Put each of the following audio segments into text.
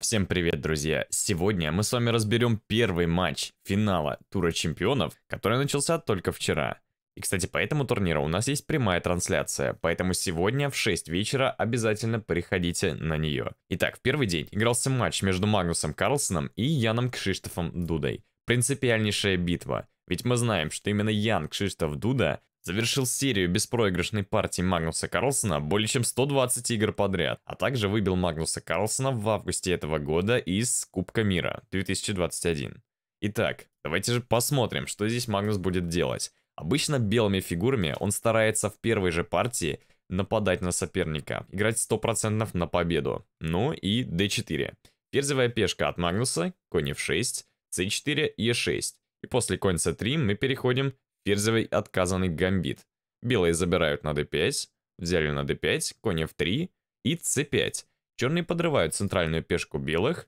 Всем привет, друзья! Сегодня мы с вами разберем первый матч финала Тура Чемпионов, который начался только вчера. И, кстати, по этому турниру у нас есть прямая трансляция, поэтому сегодня в 6 вечера обязательно приходите на нее. Итак, в первый день игрался матч между Магнусом Карлсоном и Яном Кшиштофом Дудой. Принципиальнейшая битва. Ведь мы знаем, что именно Ян Кшиштоф Дуда завершил серию беспроигрышной партии Магнуса Карлсона более чем 120 игр подряд, а также выбил Магнуса Карлсона в августе этого года из Кубка мира 2021. Итак, давайте же посмотрим, что здесь Магнус будет делать. Обычно белыми фигурами он старается в первой же партии нападать на соперника, играть 100% на победу. Ну и d4. Ферзевая пешка от Магнуса, конь f6, c4, e6. И после конь c3 мы переходим ферзевый отказанный гамбит. Белые забирают на d5, взяли на d5, конь f3 и c5. Черные подрывают центральную пешку белых.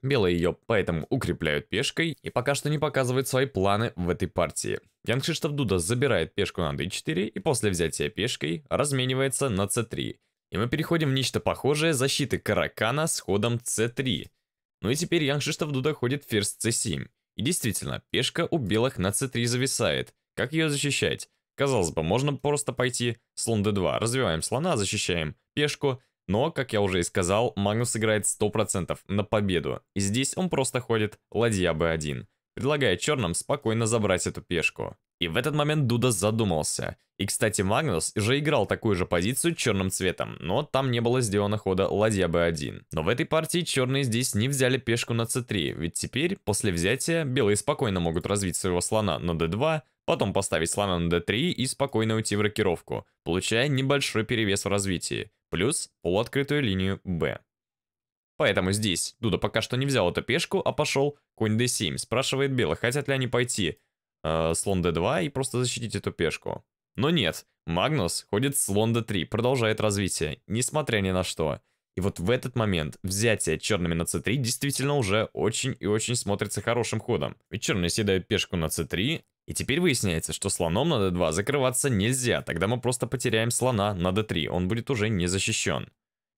Белые ее поэтому укрепляют пешкой и пока что не показывают свои планы в этой партии. Ян Дуда забирает пешку на d4 и после взятия пешкой разменивается на c3. И мы переходим в нечто похожее защиты Каракана с ходом c3. Ну и теперь Ян Дуда ходит ферзь c7. И действительно, пешка у белых на c3 зависает. Как ее защищать? Казалось бы, можно просто пойти слон d2, развиваем слона, защищаем пешку, но, как я уже и сказал, Магнус играет 100% на победу, и здесь он просто ходит ладья b1, предлагая черным спокойно забрать эту пешку. И в этот момент Дуда задумался. И, кстати, Магнус уже играл такую же позицию черным цветом, но там не было сделано хода ладья b1. Но в этой партии черные здесь не взяли пешку на c3, ведь теперь, после взятия, белые спокойно могут развить своего слона на d2, потом поставить слона на d3 и спокойно уйти в рокировку, получая небольшой перевес в развитии, плюс полуоткрытую линию b. Поэтому здесь Дуда пока что не взял эту пешку, а пошел конь d7, спрашивает белых, хотят ли они пойти, Э, слон d2 и просто защитить эту пешку. Но нет, Магнус ходит слон d3, продолжает развитие, несмотря ни на что. И вот в этот момент взятие черными на c3 действительно уже очень и очень смотрится хорошим ходом. Ведь черные съедают пешку на c3, и теперь выясняется, что слоном на d2 закрываться нельзя, тогда мы просто потеряем слона на d3, он будет уже не защищен.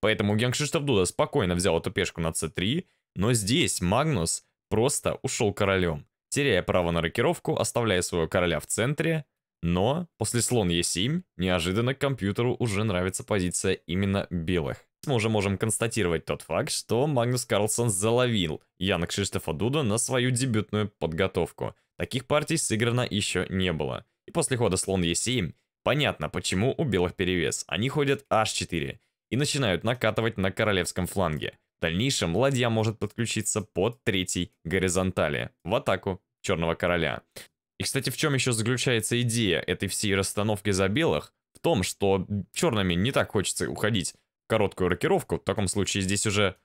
Поэтому Генгшиштов Дуда спокойно взял эту пешку на c3, но здесь Магнус просто ушел королем теряя право на рокировку, оставляя своего короля в центре, но после слон е 7 неожиданно компьютеру уже нравится позиция именно белых. Мы уже можем констатировать тот факт, что Магнус Карлсон заловил Яна Кшиштофа Дуда на свою дебютную подготовку. Таких партий сыграно еще не было. И после хода слон е 7 понятно, почему у белых перевес. Они ходят h4 и начинают накатывать на королевском фланге дальнейшем ладья может подключиться под третий горизонтали в атаку Черного Короля. И, кстати, в чем еще заключается идея этой всей расстановки за белых? В том, что черными не так хочется уходить в короткую рокировку, в таком случае здесь уже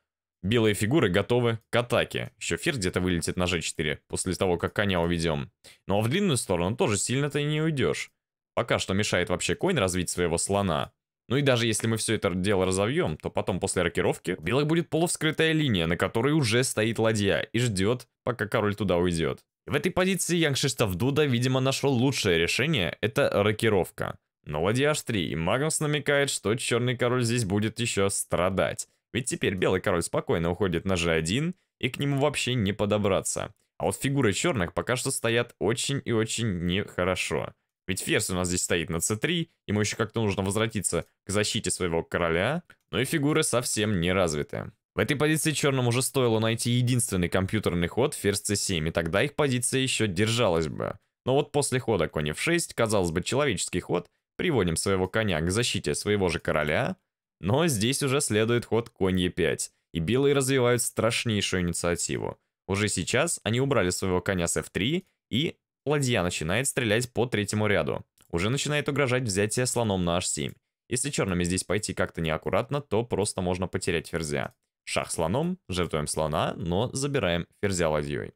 белые фигуры готовы к атаке. Еще ферзь где-то вылетит на g4 после того, как коня уведем. Ну а в длинную сторону тоже сильно ты не уйдешь. Пока что мешает вообще конь развить своего слона. Ну и даже если мы все это дело разовьем, то потом после рокировки у белых будет полувскрытая линия, на которой уже стоит ладья и ждет, пока король туда уйдет. В этой позиции Янгшистов Дуда, видимо, нашел лучшее решение – это рокировка. Но ладья h3, и Магнус намекает, что черный король здесь будет еще страдать. Ведь теперь белый король спокойно уходит на g1, и к нему вообще не подобраться. А вот фигуры черных пока что стоят очень и очень нехорошо. Ведь ферзь у нас здесь стоит на c3, ему еще как-то нужно возвратиться к защите своего короля, но и фигуры совсем не развиты. В этой позиции черным уже стоило найти единственный компьютерный ход ферзь c7, и тогда их позиция еще держалась бы. Но вот после хода конь f6, казалось бы, человеческий ход, приводим своего коня к защите своего же короля, но здесь уже следует ход конь e5, и белые развивают страшнейшую инициативу. Уже сейчас они убрали своего коня с f3 и Ладья начинает стрелять по третьему ряду. Уже начинает угрожать взятие слоном на h7. Если черными здесь пойти как-то неаккуратно, то просто можно потерять ферзя. Шах слоном, жертвуем слона, но забираем ферзя ладьей.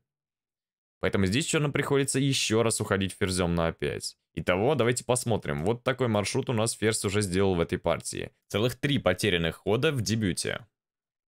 Поэтому здесь черным приходится еще раз уходить ферзем на а5. Итого, давайте посмотрим. Вот такой маршрут у нас ферзь уже сделал в этой партии. Целых три потерянных хода в дебюте.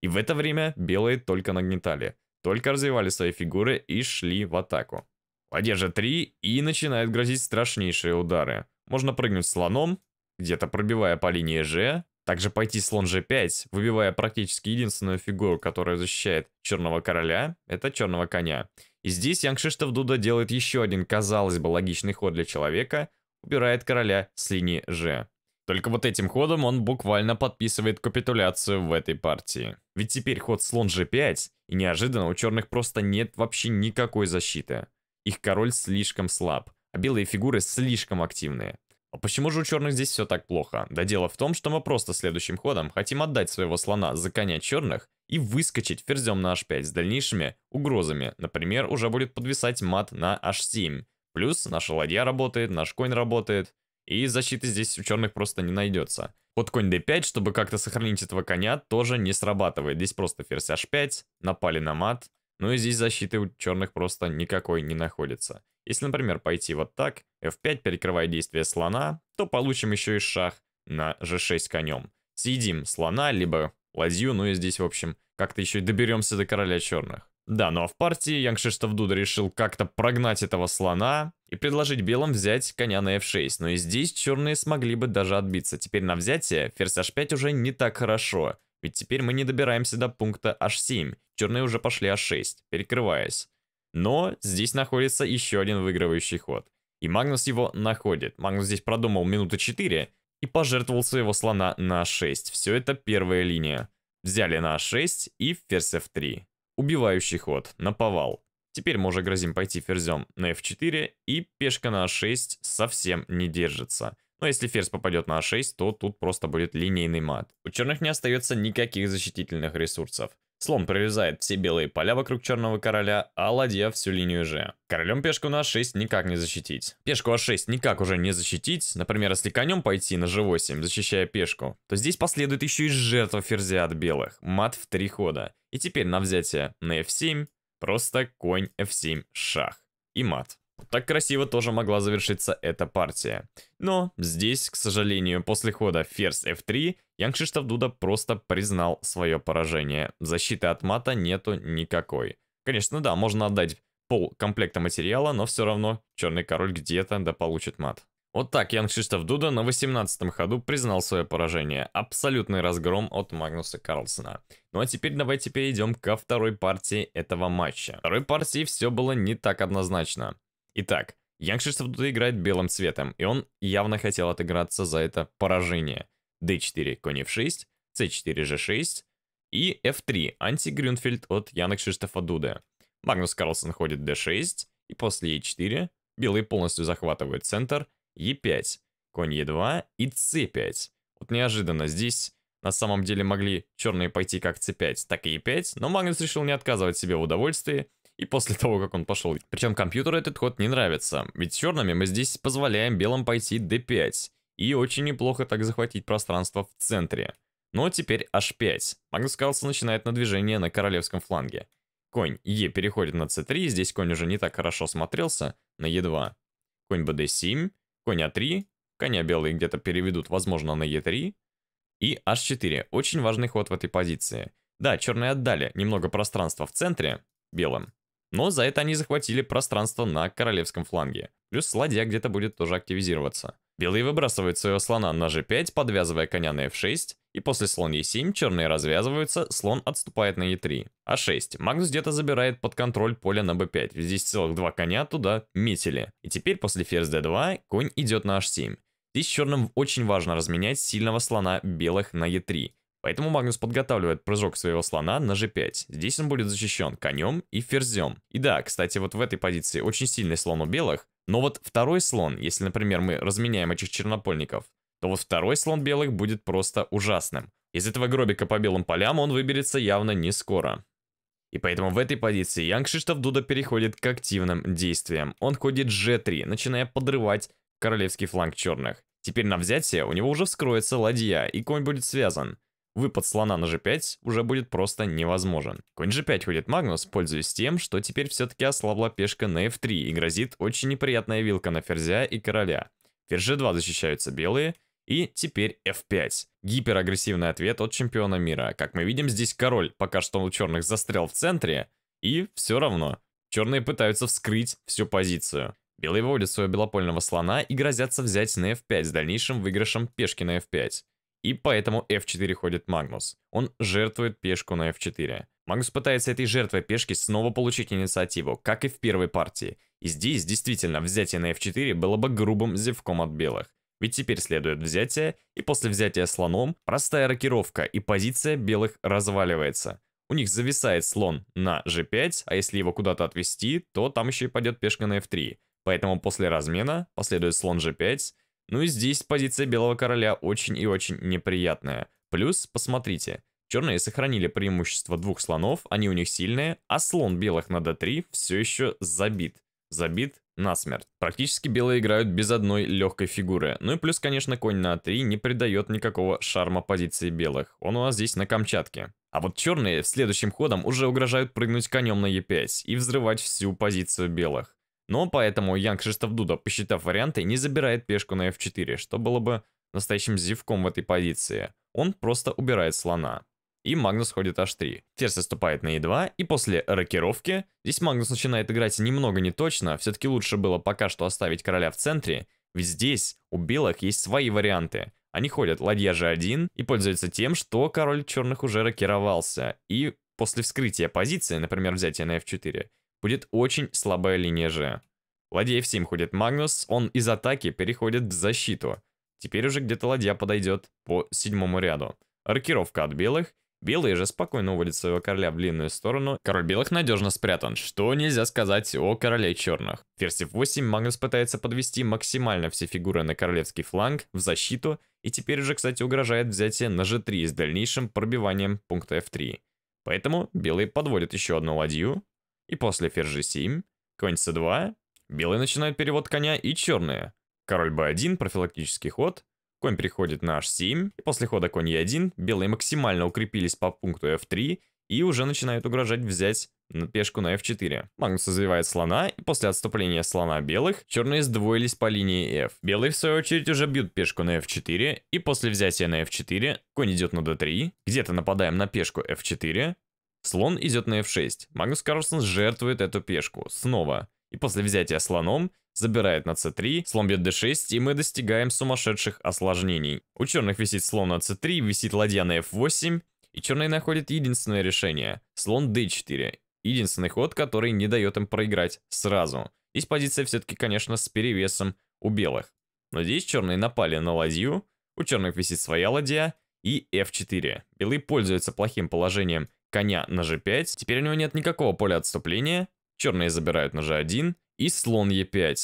И в это время белые только нагнетали, только развивали свои фигуры и шли в атаку. Поддержа 3 и начинает грозить страшнейшие удары. Можно прыгнуть слоном, где-то пробивая по линии G, также пойти слон G5, выбивая практически единственную фигуру, которая защищает черного короля, это черного коня. И здесь Янгшиштов Дуда делает еще один, казалось бы, логичный ход для человека, убирает короля с линии G. Только вот этим ходом он буквально подписывает капитуляцию в этой партии. Ведь теперь ход слон g5, и неожиданно у черных просто нет вообще никакой защиты. Их король слишком слаб, а белые фигуры слишком активные. А почему же у черных здесь все так плохо? Да дело в том, что мы просто следующим ходом хотим отдать своего слона за коня черных и выскочить ферзем на h5 с дальнейшими угрозами. Например, уже будет подвисать мат на h7. Плюс наша ладья работает, наш конь работает, и защиты здесь у черных просто не найдется. Ход конь d5, чтобы как-то сохранить этого коня, тоже не срабатывает. Здесь просто ферзь h5, напали на мат. Ну и здесь защиты у черных просто никакой не находится. Если, например, пойти вот так, f5 перекрывая действие слона, то получим еще и шах на g6 конем. Съедим слона, либо ладью, ну и здесь, в общем, как-то еще и доберемся до короля черных. Да, ну а в партии Янгшиштов Дуда решил как-то прогнать этого слона и предложить белым взять коня на f6, но и здесь черные смогли бы даже отбиться. Теперь на взятие ферзь h5 уже не так хорошо, ведь теперь мы не добираемся до пункта h7, Черные уже пошли А6, перекрываясь. Но здесь находится еще один выигрывающий ход. И Магнус его находит. Магнус здесь продумал минуты 4 и пожертвовал своего слона на А6. Все это первая линия. Взяли на А6 и ферзь F3. Убивающий ход, наповал. Теперь мы уже грозим пойти ферзем на f4, и пешка на a6 а совсем не держится. Но если ферзь попадет на a6, а то тут просто будет линейный мат. У черных не остается никаких защитительных ресурсов. Слон прорезает все белые поля вокруг черного короля, а ладья всю линию же. Королем пешку на а6 никак не защитить. Пешку а6 никак уже не защитить. Например, если конем пойти на g8, защищая пешку, то здесь последует еще и жертва ферзя от белых. Мат в три хода. И теперь на взятие на f7 просто конь f7 шах и мат. Так красиво тоже могла завершиться эта партия. Но здесь, к сожалению, после хода ферзь f3, Ян Дуда просто признал свое поражение. Защиты от мата нету никакой. Конечно, да, можно отдать пол комплекта материала, но все равно черный король где-то да получит мат. Вот так Ян Дуда на 18 ходу признал свое поражение. Абсолютный разгром от Магнуса Карлсона. Ну а теперь давайте перейдем ко второй партии этого матча. Второй партии все было не так однозначно. Итак, Янг 602 играет белым цветом, и он явно хотел отыграться за это поражение. d4, конь f6, c4, g6 и f3, анти-Грюнфельд от Янок Шиштофа Дуда. Магнус Карлсон ходит d6, и после e4 белые полностью захватывают центр, e5, конь e2 и c5. Вот неожиданно здесь на самом деле могли черные пойти как c5, так и e5, но Магнус решил не отказывать себе в удовольствии и после того, как он пошел. Причем компьютеру этот ход не нравится, ведь с черными мы здесь позволяем белым пойти d5, и очень неплохо так захватить пространство в центре. Но теперь h5. Магнус Карлсон начинает на движение на королевском фланге. Конь e переходит на c3, здесь конь уже не так хорошо смотрелся, на e2. Конь bd7, конь а3, коня белые где-то переведут, возможно, на e3. И h4, очень важный ход в этой позиции. Да, черные отдали немного пространства в центре белым, но за это они захватили пространство на королевском фланге. Плюс ладья где-то будет тоже активизироваться. Белые выбрасывают своего слона на g5, подвязывая коня на f6, и после слон e7 черные развязываются, слон отступает на e3. А6. Магнус где-то забирает под контроль поле на b5, здесь целых два коня туда метили. И теперь после ферзь d2 конь идет на h7. Здесь черным очень важно разменять сильного слона белых на e3, Поэтому Магнус подготавливает прыжок своего слона на g5. Здесь он будет защищен конем и ферзем. И да, кстати, вот в этой позиции очень сильный слон у белых, но вот второй слон, если, например, мы разменяем этих чернопольников, то вот второй слон белых будет просто ужасным. Из этого гробика по белым полям он выберется явно не скоро. И поэтому в этой позиции Янг Шиштов Дуда переходит к активным действиям. Он ходит g3, начиная подрывать королевский фланг черных. Теперь на взятие у него уже вскроется ладья, и конь будет связан. Выпад слона на g5 уже будет просто невозможен. Конь g5 ходит Магнус, пользуясь тем, что теперь все-таки ослабла пешка на f3 и грозит очень неприятная вилка на ферзя и короля. Ферзь g2 защищаются белые, и теперь f5. Гиперагрессивный ответ от чемпиона мира. Как мы видим, здесь король пока что у черных застрял в центре, и все равно. Черные пытаются вскрыть всю позицию. Белые выводят своего белопольного слона и грозятся взять на f5 с дальнейшим выигрышем пешки на f5. И поэтому f4 ходит Магнус. Он жертвует пешку на f4. Магнус пытается этой жертвой пешки снова получить инициативу, как и в первой партии. И здесь действительно взятие на f4 было бы грубым зевком от белых. Ведь теперь следует взятие, и после взятия слоном простая рокировка и позиция белых разваливается. У них зависает слон на g5, а если его куда-то отвести, то там еще и пойдет пешка на f3. Поэтому после размена последует слон g5, ну и здесь позиция Белого Короля очень и очень неприятная. Плюс, посмотрите, черные сохранили преимущество двух слонов, они у них сильные, а слон белых на d3 все еще забит. Забит насмерть. Практически белые играют без одной легкой фигуры. Ну и плюс, конечно, конь на А3 не придает никакого шарма позиции белых. Он у нас здесь на Камчатке. А вот черные в следующем ходом уже угрожают прыгнуть конем на e 5 и взрывать всю позицию белых. Но поэтому Ян Кристоф Дуда, посчитав варианты, не забирает пешку на f4, что было бы настоящим зевком в этой позиции. Он просто убирает слона. И Магнус ходит h3. Терс отступает на e2, и после рокировки, здесь Магнус начинает играть немного неточно, все-таки лучше было пока что оставить короля в центре, ведь здесь у белых есть свои варианты. Они ходят ладья g1 и пользуются тем, что король черных уже рокировался, и после вскрытия позиции, например, взятия на f4, будет очень слабая линия же. Ладья F7 ходит Магнус, он из атаки переходит в защиту. Теперь уже где-то ладья подойдет по седьмому ряду. Аркировка от белых. Белые же спокойно уводят своего короля в длинную сторону. Король белых надежно спрятан, что нельзя сказать о короле черных. Ферзь f8 Магнус пытается подвести максимально все фигуры на королевский фланг, в защиту, и теперь уже, кстати, угрожает взятие на g3 с дальнейшим пробиванием пункта f3. Поэтому белые подводят еще одну ладью, и после ферзь g7, конь c2, белые начинают перевод коня и черные. Король b1, профилактический ход, конь переходит на h7, и после хода конь e1 белые максимально укрепились по пункту f3 и уже начинают угрожать взять пешку на f4. Магнус развивает слона, и после отступления слона белых, черные сдвоились по линии f. Белые, в свою очередь, уже бьют пешку на f4, и после взятия на f4, конь идет на d3, где-то нападаем на пешку f4, Слон идет на f6. Магнус Карлсон жертвует эту пешку. Снова. И после взятия слоном забирает на c3, слон бьет d6, и мы достигаем сумасшедших осложнений. У черных висит слон на c3, висит ладья на f8, и черные находят единственное решение. Слон d4. Единственный ход, который не дает им проиграть сразу. Здесь позиция все-таки, конечно, с перевесом у белых. Но здесь черные напали на ладью, у черных висит своя ладья и f4. Белые пользуются плохим положением коня на g5. Теперь у него нет никакого поля отступления. Черные забирают на g1 и слон e5.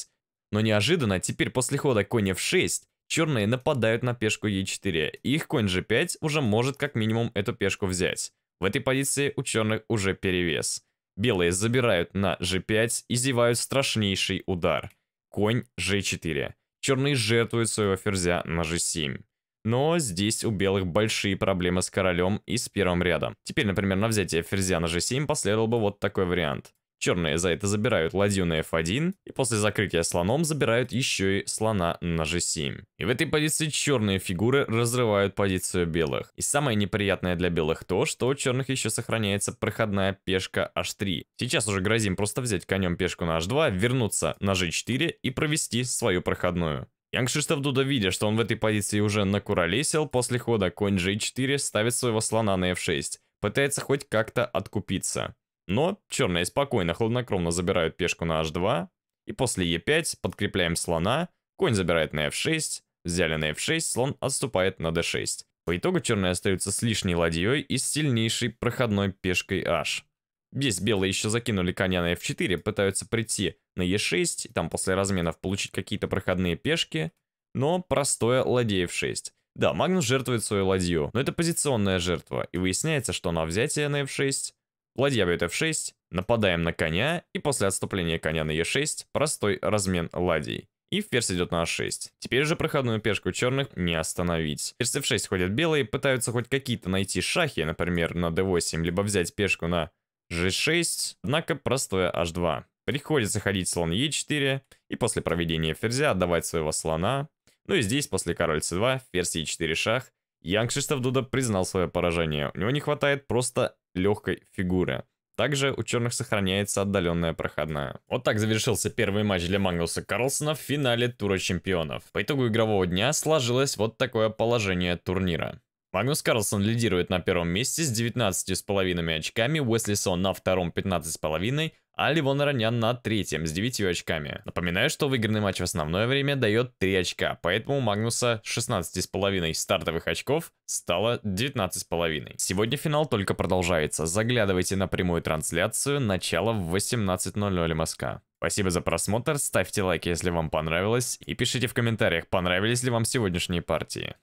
Но неожиданно, теперь после хода конь f6, черные нападают на пешку e4. их конь g5 уже может как минимум эту пешку взять. В этой позиции у черных уже перевес. Белые забирают на g5 и зевают страшнейший удар. Конь g4. Черные жертвуют своего ферзя на g7. Но здесь у белых большие проблемы с королем и с первым рядом. Теперь, например, на взятие ферзя на g7 последовал бы вот такой вариант. Черные за это забирают ладью на f1, и после закрытия слоном забирают еще и слона на g7. И в этой позиции черные фигуры разрывают позицию белых. И самое неприятное для белых то, что у черных еще сохраняется проходная пешка h3. Сейчас уже грозим просто взять конем пешку на h2, вернуться на g4 и провести свою проходную. Янг Шиштов Дуда, видя, что он в этой позиции уже накуролесил, после хода конь g4 ставит своего слона на f6, пытается хоть как-то откупиться. Но черные спокойно, хладнокровно забирают пешку на h2, и после e5 подкрепляем слона, конь забирает на f6, взяли на f6, слон отступает на d6. По итогу черные остаются с лишней ладьей и с сильнейшей проходной пешкой h. Здесь белые еще закинули коня на f4, пытаются прийти на Е6, там после разменов получить какие-то проходные пешки, но простое ладей F6. Да, Магнус жертвует свою ладью, но это позиционная жертва, и выясняется, что на взятие на F6, ладья бьет F6, нападаем на коня, и после отступления коня на E6 простой размен ладей. И ферзь идет на А6. Теперь же проходную пешку черных не остановить. Ферзь F6 ходят белые, пытаются хоть какие-то найти шахи, например, на D8, либо взять пешку на G6, однако простое H2. Приходится ходить слон Е4 и после проведения ферзя отдавать своего слона. Ну и здесь после король С2, ферзь Е4 шах. Ян Кшиштов Дуда признал свое поражение. У него не хватает просто легкой фигуры. Также у черных сохраняется отдаленная проходная. Вот так завершился первый матч для Магнуса Карлсона в финале Тура Чемпионов. По итогу игрового дня сложилось вот такое положение турнира. Магнус Карлсон лидирует на первом месте с 19,5 очками, Уэсли Сон на втором 15,5, а Ливон Ронян на третьем с 9 очками. Напоминаю, что выигранный матч в основное время дает 3 очка, поэтому у Магнуса 16,5 стартовых очков стало 19,5. Сегодня финал только продолжается. Заглядывайте на прямую трансляцию, начало в 18.00 МСК. Спасибо за просмотр, ставьте лайк, если вам понравилось, и пишите в комментариях, понравились ли вам сегодняшние партии.